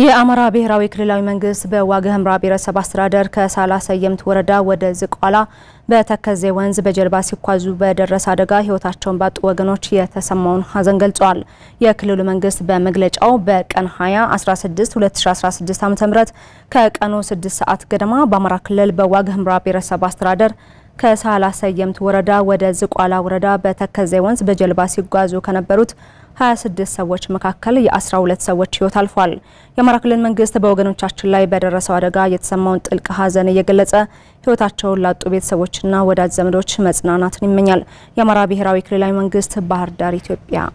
የአማራ ብሔራዊ ክልላዊ መንግስት በዋግ ህምራ ብሔረሰብ አስተዳደር ከሳላሰየምት ወረዳ ወደ ዝቋላ በተከዜ ወንዝ በጀልባ ሲጓዙ በደረሰ አደጋ ህይወታቸውን ባጡ ወገኖች የተሰማውን ሀዘን ገልጸዋል። የክልሉ መንግስት በመግለጫው በቀን 20 16 2016 ዓ.ም ከቀኑ 6 ሰዓት ገደማ በአማራ ክልል በዋግ ህምራ ብሔረሰብ አስተዳደር ከሳላሰየምት ወረዳ ወደ ዝቋላ ወረዳ በተከዜ ወንዝ በጀልባ ሲጓዙ ከነበሩት 26 ሰዎች መካከል የ12 ሰዎች ህይወት አልፏል። የአማራ ክልል መንግስት በወገኖቻችን ላይ በደረሰው አደጋ የተሰማውን ጥልቅ ሀዘን እየገለጸ ህይወታቸውን ላጡ ቤተሰቦችና ወዳጅ ዘመዶች መጽናናትን ይመኛል። የአማራ ብሔራዊ ክልላዊ መንግስት ባህር ዳር ኢትዮጵያ